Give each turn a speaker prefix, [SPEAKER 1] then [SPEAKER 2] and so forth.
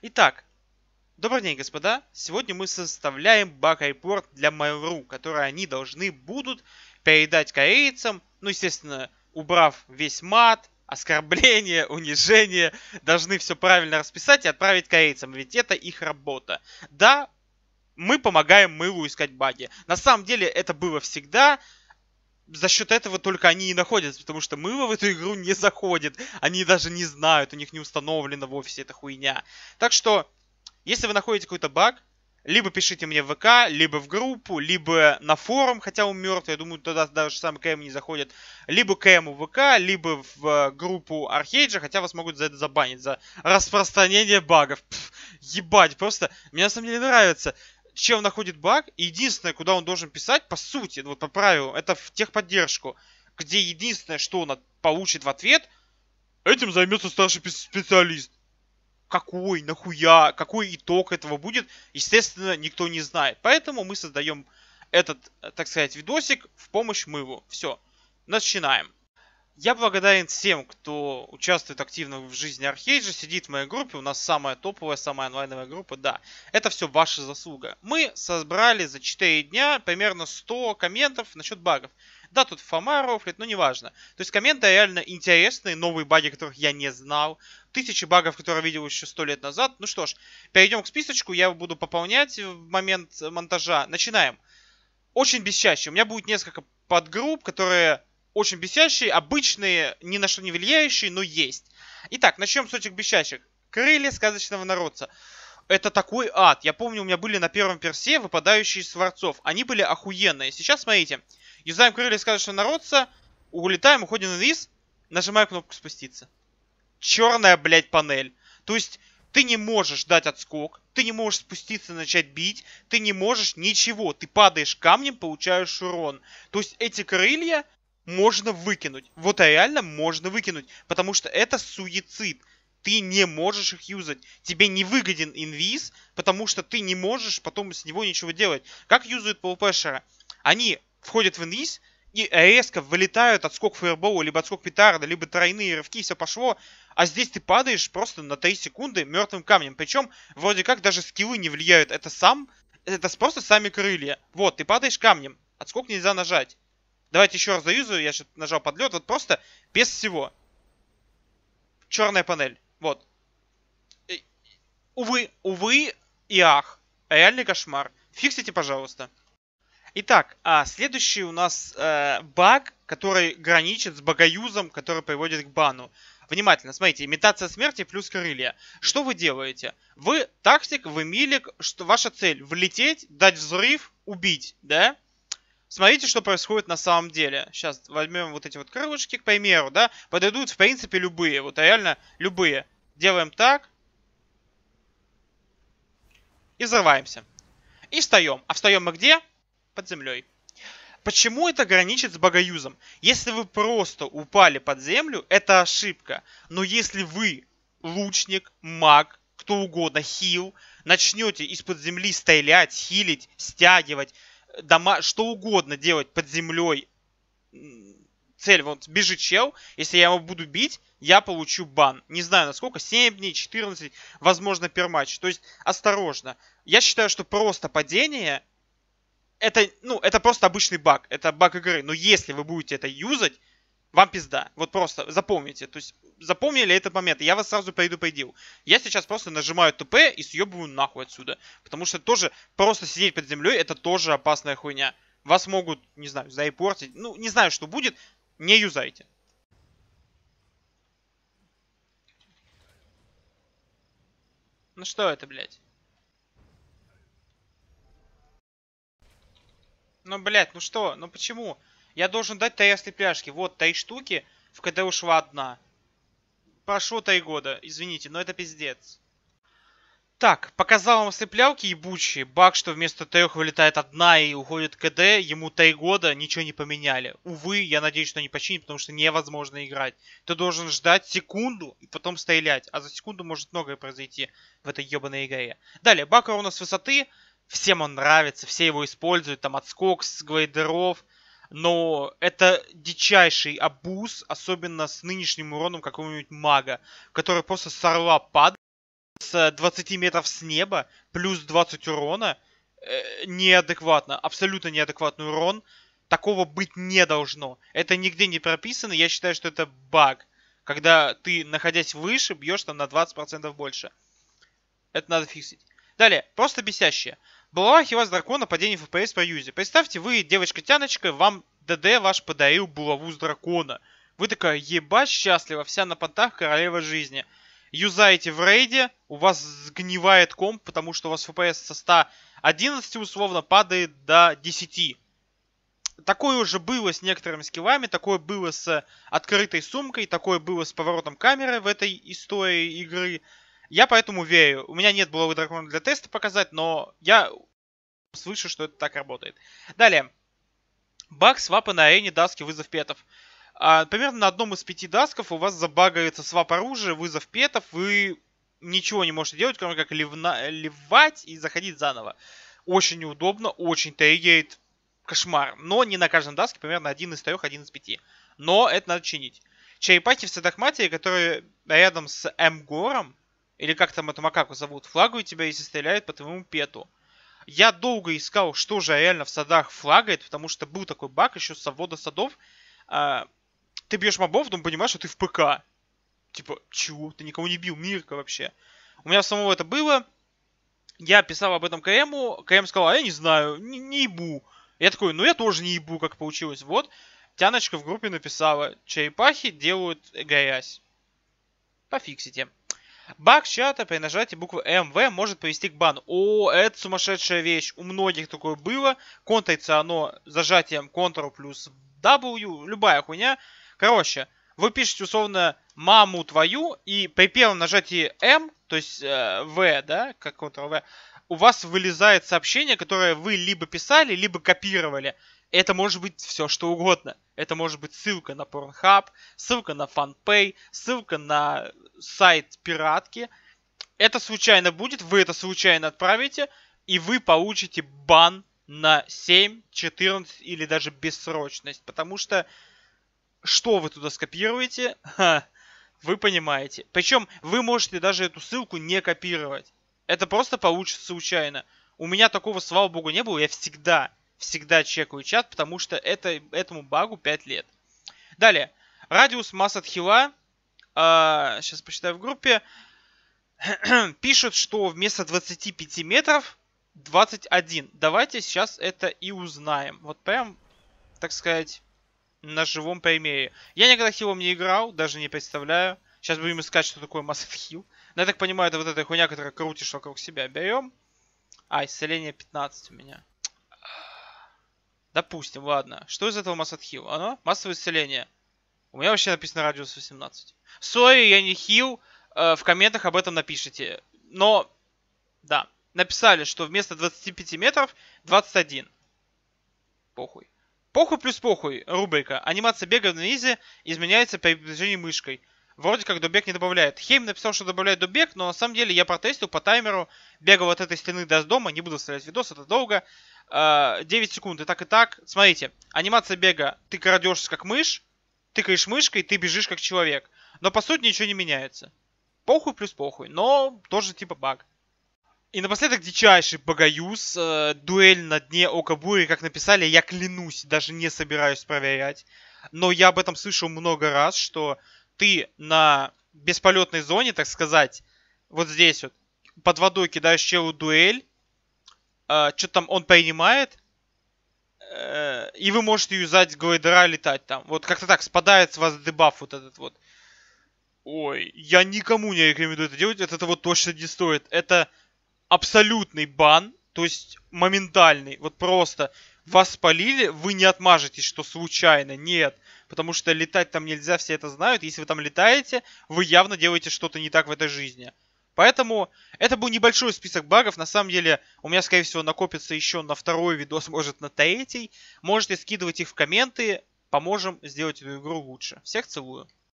[SPEAKER 1] Итак, добрый день, господа. Сегодня мы составляем баг-репорт для Mail.ru, который они должны будут передать корейцам, ну, естественно, убрав весь мат, оскорбление, унижение, должны все правильно расписать и отправить корейцам, ведь это их работа. Да, мы помогаем Мылу искать баги. На самом деле это было всегда, за счет этого только они и находятся, потому что мыло в эту игру не заходит. Они даже не знают, у них не установлена в офисе эта хуйня. Так что, если вы находите какой-то баг, либо пишите мне в ВК, либо в группу, либо на форум, хотя он мертвый, я думаю, туда даже сам КМ не заходит, либо КМ в ВК, либо в э, группу Архейджа, хотя вас могут за это забанить, за распространение багов. Пфф, ебать, просто, мне на самом деле нравится чем находит баг. И единственное, куда он должен писать, по сути, ну, вот по правилу, это в техподдержку, где единственное, что он получит в ответ, этим займется старший специалист. Какой, нахуя, какой итог этого будет, естественно, никто не знает. Поэтому мы создаем этот, э, так сказать, видосик в помощь мыву. Все, начинаем. Я благодарен всем, кто участвует активно в жизни Архейджа, сидит в моей группе. У нас самая топовая, самая онлайновая группа. Да, это все ваша заслуга. Мы собрали за 4 дня примерно 100 комментов насчет багов. Да, тут Фома рофлит, но неважно. То есть комменты реально интересные, новые баги, которых я не знал. Тысячи багов, которые видел еще сто лет назад. Ну что ж, перейдем к списочку, я его буду пополнять в момент монтажа. Начинаем. Очень бесчаще. У меня будет несколько подгрупп, которые очень бесящие, обычные, ни на что не влияющие, но есть. Итак, начнем с этих бесящих. Крылья сказочного народца. Это такой ад. Я помню, у меня были на первом персе выпадающие из сворцов. Они были охуенные. Сейчас смотрите. Юзаем крылья сказочного народца, улетаем, уходим вниз, нажимаю кнопку спуститься. Черная, блядь, панель. То есть ты не можешь дать отскок, ты не можешь спуститься и начать бить, ты не можешь ничего. Ты падаешь камнем, получаешь урон. То есть эти крылья можно выкинуть. Вот реально можно выкинуть, потому что это суицид. Ты не можешь их юзать. Тебе не выгоден инвиз, потому что ты не можешь потом с него ничего делать. Как юзают пулпешера? Они входят в инвиз и резко вылетают отскок фейербола либо отскок петарда, либо тройные рывки, и все пошло. А здесь ты падаешь просто на 3 секунды мертвым камнем. Причем, вроде как, даже скиллы не влияют. Это сам, это просто сами крылья. Вот, ты падаешь камнем. Отскок нельзя нажать. Давайте еще раз заюзаю. Я сейчас нажал подлет. Вот просто без всего. Черная панель. Вот. Увы, увы и ах. Реальный кошмар. Фиксите, пожалуйста. Итак, а следующий у нас э, баг, который граничит с багаюзом, который приводит к бану. Внимательно, смотрите, имитация смерти плюс крылья. Что вы делаете? Вы тактик, вы милик, что ваша цель влететь, дать взрыв, убить, да? Смотрите, что происходит на самом деле. Сейчас возьмем вот эти вот крылышки, к примеру, да. Подойдут, в принципе, любые. Вот реально любые. Делаем так. И взрываемся. И встаем. А встаем мы где? Под землей. Почему это граничит с богоюзом? Если вы просто упали под землю, это ошибка. Но если вы лучник, маг, кто угодно, хил, начнете из-под земли стрелять, хилить, стягивать, дома, что угодно делать под землей. Цель, вот бежит чел, если я его буду бить, я получу бан. Не знаю, насколько, 7 дней, 14, возможно, перматч. То есть, осторожно. Я считаю, что просто падение, это, ну, это просто обычный баг, это баг игры. Но если вы будете это юзать, вам пизда. Вот просто запомните. То есть запомнили этот момент, я вас сразу предупредил. Я сейчас просто нажимаю ТП и съебываю нахуй отсюда. Потому что тоже просто сидеть под землей, это тоже опасная хуйня. Вас могут, не знаю, заипортить. Ну, не знаю, что будет. Не юзайте. Ну что это, блядь? Ну, блядь, ну что? Ну почему? Я должен дать три ослепляшки. Вот, три штуки, в КД ушла одна. Прошло три года, извините, но это пиздец. Так, показал вам слеплялки ебучие. Бак, что вместо трех вылетает одна и уходит КД, ему три года, ничего не поменяли. Увы, я надеюсь, что не починят, потому что невозможно играть. Ты должен ждать секунду и потом стрелять, а за секунду может многое произойти в этой ебаной игре. Далее, баг ровно с высоты, всем он нравится, все его используют, там отскок с глайдеров, но это дичайший абуз, особенно с нынешним уроном какого-нибудь мага, который просто с пад с 20 метров с неба, плюс 20 урона, э, неадекватно, абсолютно неадекватный урон, такого быть не должно. Это нигде не прописано, я считаю, что это баг, когда ты, находясь выше, бьешь там на 20% больше. Это надо фиксить. Далее, просто бесящее. Была хилась дракона падение FPS по юзе. Представьте, вы девочка-тяночка, вам ДД ваш подарил булаву с дракона. Вы такая, ебать, счастлива, вся на понтах королева жизни. Юзаете в рейде, у вас сгнивает комп, потому что у вас FPS со 111 условно падает до 10. Такое уже было с некоторыми скиллами, такое было с открытой сумкой, такое было с поворотом камеры в этой истории игры. Я поэтому верю. У меня нет булавы дракона для теста показать, но я слышу, что это так работает. Далее. Баг свапа на арене даски вызов петов. А, примерно на одном из пяти дасков у вас забагается свап оружия, вызов петов, вы ничего не можете делать, кроме как ливна... ливать и заходить заново. Очень неудобно, очень триггерит, кошмар. Но не на каждом даске, примерно один из трех, один из пяти. Но это надо чинить. Черепахи в Седахматии, которые рядом с М-Гором, или как там эту макаку зовут, флагу и тебя, если стреляет по твоему пету. Я долго искал, что же реально в садах флагает, потому что был такой баг еще с ввода садов. А, ты бьешь мобов, но понимаешь, что ты в ПК. Типа, чего? Ты никого не бил, Мирка вообще. У меня самого это было. Я писал об этом КМу, КМ сказал, а я не знаю, не, не ебу. Я такой, ну я тоже не ебу, как получилось. Вот, Тяночка в группе написала, черепахи делают грязь. Пофиксите. Баг чата при нажатии буквы МВ может повести к бану. О, это сумасшедшая вещь. У многих такое было. Контрится оно зажатием Ctrl плюс W, любая хуйня. Короче, вы пишете условно маму твою, и при первом нажатии М, то есть э, В, да, как Ctrl-V, у вас вылезает сообщение, которое вы либо писали, либо копировали. Это может быть все что угодно. Это может быть ссылка на Pornhub, ссылка на FunPay, ссылка на сайт пиратки. Это случайно будет, вы это случайно отправите, и вы получите бан на 7, 14 или даже бессрочность. Потому что что вы туда скопируете, Ха, вы понимаете. Причем вы можете даже эту ссылку не копировать. Это просто получится случайно. У меня такого, слава богу, не было. Я всегда всегда чекаю чат, потому что это, этому багу 5 лет. Далее. Радиус масс от хила. Э, сейчас посчитаю в группе. Пишет, что вместо 25 метров 21. Давайте сейчас это и узнаем. Вот прям, так сказать, на живом примере. Я никогда хилом не играл, даже не представляю. Сейчас будем искать, что такое Massive Heal. Но я так понимаю, это вот эта хуйня, которая крутишь вокруг себя. Берем. А, исцеление 15 у меня. Допустим, ладно. Что из этого массовый хил? Оно? Массовое исцеление. У меня вообще написано радиус 18. Сори, я не хил. Э, в комментах об этом напишите. Но, да. Написали, что вместо 25 метров 21. Похуй. Похуй плюс похуй, рубрика. Анимация бега на низе изменяется при движении мышкой. Вроде как добег не добавляет. Хейм написал, что добавляет добег, но на самом деле я протестил по таймеру. Бегал от этой стены до дома, не буду вставлять видос, это долго э, 9 секунд, и так, и так. Смотрите, анимация бега, ты крадешься как мышь, тыкаешь мышкой, ты бежишь как человек. Но по сути ничего не меняется. Похуй плюс похуй, но тоже типа баг. И напоследок дичайший богаюз, э, дуэль на дне Окабури, как написали, я клянусь, даже не собираюсь проверять. Но я об этом слышал много раз, что ты на бесполетной зоне, так сказать, вот здесь вот, под водой кидаешь челу дуэль, э, а, что там он принимает, э, и вы можете юзать глайдера летать там. Вот как-то так спадает с вас дебаф вот этот вот. Ой, я никому не рекомендую это делать, это того точно не стоит. Это абсолютный бан, то есть моментальный, вот просто вас спалили, вы не отмажетесь, что случайно, нет. Потому что летать там нельзя, все это знают. Если вы там летаете, вы явно делаете что-то не так в этой жизни. Поэтому это был небольшой список багов. На самом деле у меня, скорее всего, накопится еще на второй видос, может на третий. Можете скидывать их в комменты. Поможем сделать эту игру лучше. Всех целую.